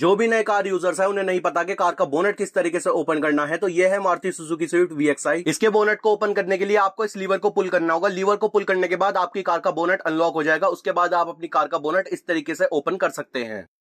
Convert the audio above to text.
जो भी नए कार यूजर्स है उन्हें नहीं पता कि कार का बोनेट किस तरीके से ओपन करना है तो ये है मारुति सुजुकी स्विफ्ट वीएक्सआई इसके बोनेट को ओपन करने के लिए आपको इस लीवर को पुल करना होगा लीवर को पुल करने के बाद आपकी कार का बोनेट अनलॉक हो जाएगा उसके बाद आप अपनी कार का बोनेट इस तरीके से ओपन कर सकते हैं